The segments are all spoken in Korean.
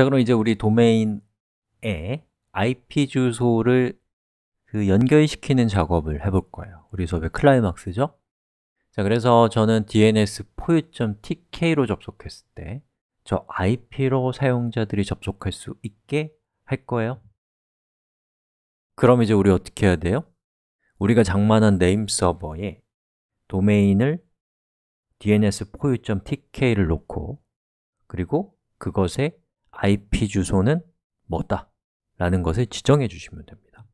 자, 그럼 이제 우리 도메인에 IP 주소를 그 연결시키는 작업을 해볼 거예요 우리 수업의 클라이막스죠? 자, 그래서 저는 DNS 포유.tk로 접속했을 때 저 IP로 사용자들이 접속할 수 있게 할 거예요 그럼 이제 우리 어떻게 해야 돼요? 우리가 장만한 네임 서버에 도메인을 DNS 포유.tk를 놓고 그리고 그것에 IP 주소는 뭐다? 라는 것을 지정해 주시면 됩니다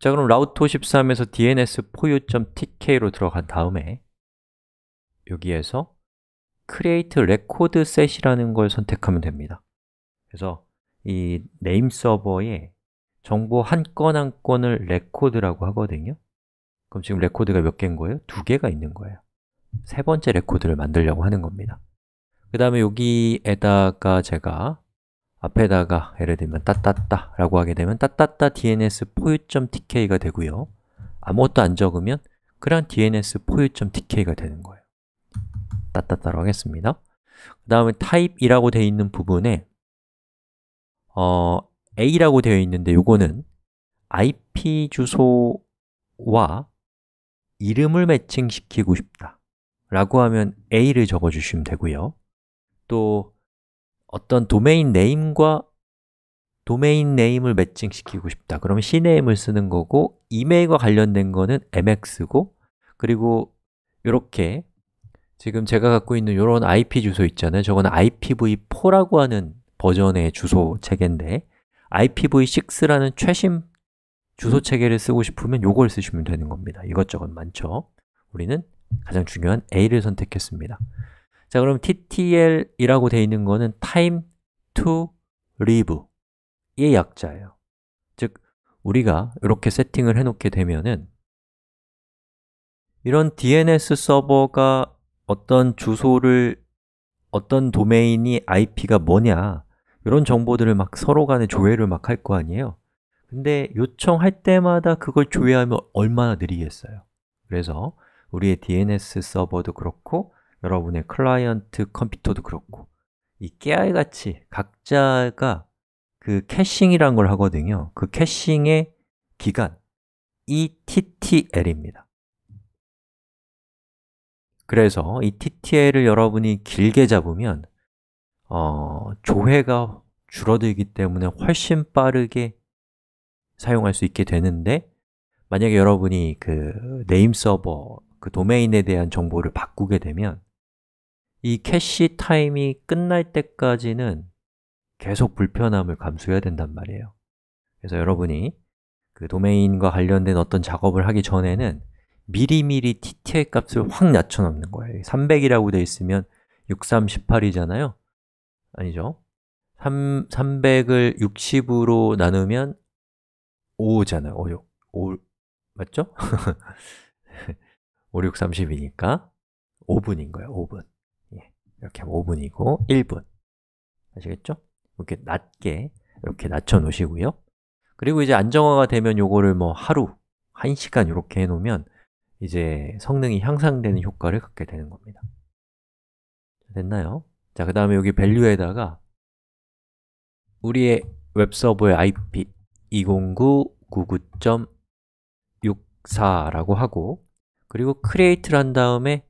자 그럼 라우터13에서 dns4u.tk로 들어간 다음에 여기에서 create record set이라는 걸 선택하면 됩니다 그래서 이 name 서버에 정보 한 건 한 건을 레코드라고 하거든요 그럼 지금 레코드가 몇 개인 거예요? 두 개가 있는 거예요 세 번째 레코드를 만들려고 하는 겁니다 그 다음에 여기에다가 제가 앞에다가 예를 들면 따따따 라고 하게 되면 따따따 dns 포유.tk가 점 되고요 아무것도 안 적으면 그냥 dns 포유.tk가 점 되는 거예요 따따따로 하겠습니다 그 다음에 t y p e 이라고 되어 있는 부분에 어, a라고 되어 있는데 요거는 IP 주소와 이름을 매칭시키고 싶다 라고 하면 a를 적어주시면 되고요 또 어떤 도메인 네임과 도메인 네임을 매칭시키고 싶다 그러면 cname을 쓰는 거고 이메일과 관련된 거는 mx고 그리고 이렇게 지금 제가 갖고 있는 이런 IP 주소 있잖아요 저거는 IPv4라고 하는 버전의 주소 체계인데 IPv6라는 최신 주소 음. 체계를 쓰고 싶으면 이걸 쓰시면 되는 겁니다 이것저것 많죠 우리는 가장 중요한 A를 선택했습니다 자, 그럼 ttl이라고 되어 있는 거는 time to live의 약자예요 즉, 우리가 이렇게 세팅을 해놓게 되면은 이런 DNS 서버가 어떤 주소를 어떤 도메인이 IP가 뭐냐 이런 정보들을 막 서로 간에 조회를 막 할 거 아니에요 근데 요청할 때마다 그걸 조회하면 얼마나 느리겠어요 그래서 우리의 DNS 서버도 그렇고 여러분의 클라이언트 컴퓨터도 그렇고 이 깨알같이 각자가 그 캐싱이란 걸 하거든요 그 캐싱의 기간 ETTL입니다 그래서 이 TTL을 여러분이 길게 잡으면 어, 조회가 줄어들기 때문에 훨씬 빠르게 사용할 수 있게 되는데 만약에 여러분이 그 네임 서버, 그 도메인에 대한 정보를 바꾸게 되면 이 캐시 타임이 끝날 때까지는 계속 불편함을 감수해야 된단 말이에요 그래서 여러분이 그 도메인과 관련된 어떤 작업을 하기 전에는 미리미리 TTL 값을 확 낮춰놓는 거예요 300이라고 돼 있으면 6 3 8이잖아요 아니죠 3, 300을 60으로 나누면 5잖아요 5, 5 맞죠? 5, 6, 30이니까 5분인 거예요, 5분 이렇게 5분이고 1분 아시겠죠? 이렇게 낮게 이렇게 낮춰 놓으시고요 그리고 이제 안정화가 되면 요거를 뭐 하루, 1시간 이렇게 해놓으면 이제 성능이 향상되는 효과를 갖게 되는 겁니다 됐나요? 자, 그 다음에 여기 value에다가 우리의 웹서버의 IP 209.99.64라고 하고 그리고 create를 한 다음에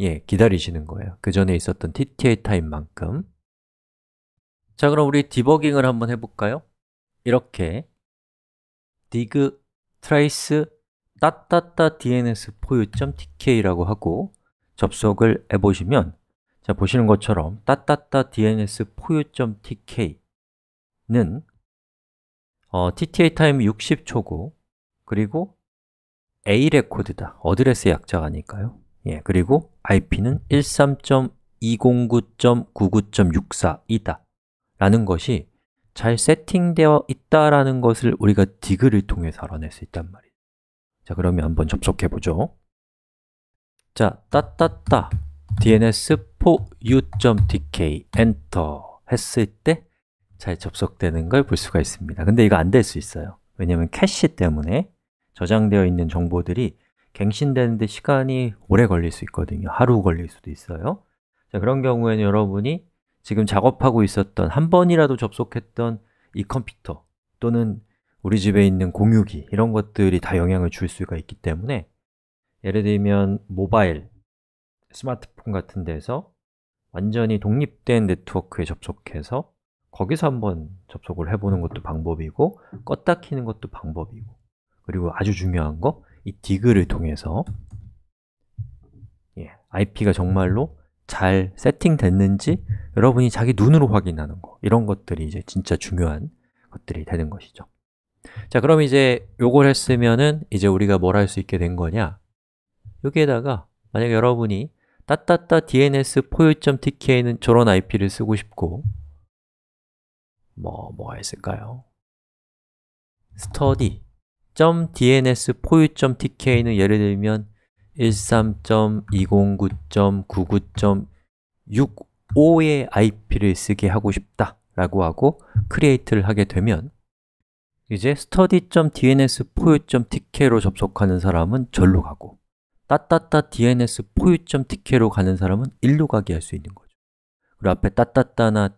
예, 기다리시는 거예요 그 전에 있었던 TTA 타임만큼 자, 그럼 우리 디버깅을 한번 해볼까요? 이렇게 dig trace dns o 유 t k 라고 하고 접속을 해보시면 자, 보시는 것처럼 dns o 유 t k 는 어, tta 타임이 60초고 그리고 a 레 코드다 어드레스 의 약자가니까요 예, 그리고 IP는 13.209.99.64이다 라는 것이 잘 세팅되어 있다라는 것을 우리가 디그를 통해서 알아낼 수 있단 말이에요 자, 그러면 한번 접속해 보죠 자, 따따따 dns 4 u.tk 엔터 했을 때 잘 접속되는 걸 볼 수가 있습니다 근데 이거 안 될 수 있어요 왜냐면 캐시 때문에 저장되어 있는 정보들이 갱신되는데 시간이 오래 걸릴 수 있거든요 하루 걸릴 수도 있어요 자, 그런 경우에는 여러분이 지금 작업하고 있었던 한 번이라도 접속했던 이 컴퓨터 또는 우리 집에 있는 공유기 이런 것들이 다 영향을 줄 수가 있기 때문에 예를 들면 모바일, 스마트폰 같은 데서 완전히 독립된 네트워크에 접속해서 거기서 한번 접속을 해보는 것도 방법이고 껐다 키는 것도 방법이고 그리고 아주 중요한 거이 dig를 통해서 예, IP가 정말로 잘 세팅됐는지 여러분이 자기 눈으로 확인하는 거 이런 것들이 이제 진짜 중요한 것들이 되는 것이죠 자 그럼 이제 요걸 했으면은 이제 우리가 뭘 할 수 있게 된 거냐 여기에다가 만약 여러분이 따따따 dns 포유.tk는 점 저런 IP를 쓰고 싶고 뭐, 뭐가 있을까요? study .dnspoil.tk는 예를 들면 13.209.99.65의 IP를 쓰게 하고 싶다 라고 하고 create를 하게 되면 이제 study.dnspoil.tk로 접속하는 사람은 절로 가고 따따따 dnspoil.tk로 가는 사람은 일로 가게 할 수 있는 거죠 그리고 앞에 따따따나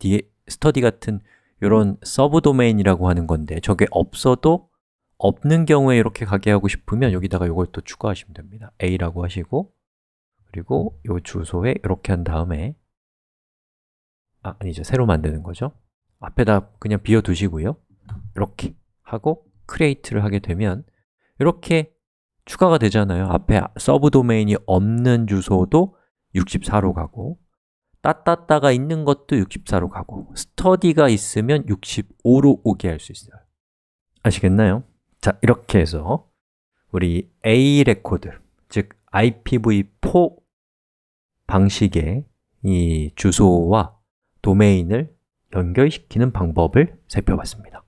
study 같은 이런 서브 도메인이라고 하는 건데 저게 없어도 없는 경우에 이렇게 가게 하고 싶으면 여기다가 이걸 또 추가하시면 됩니다 a라고 하시고 그리고 이 주소에 이렇게 한 다음에 아, 아니죠, 새로 만드는 거죠 앞에다 그냥 비워두시고요 이렇게 하고 크리에이트를 하게 되면 이렇게 추가가 되잖아요 앞에 서브 도메인이 없는 주소도 64로 가고 따따따가 있는 것도 64로 가고 스터디가 있으면 65로 오게 할 수 있어요 아시겠나요? 자, 이렇게 해서 우리 A 레코드, 즉 IPv4 방식의 이 주소와 도메인을 연결시키는 방법을 살펴봤습니다.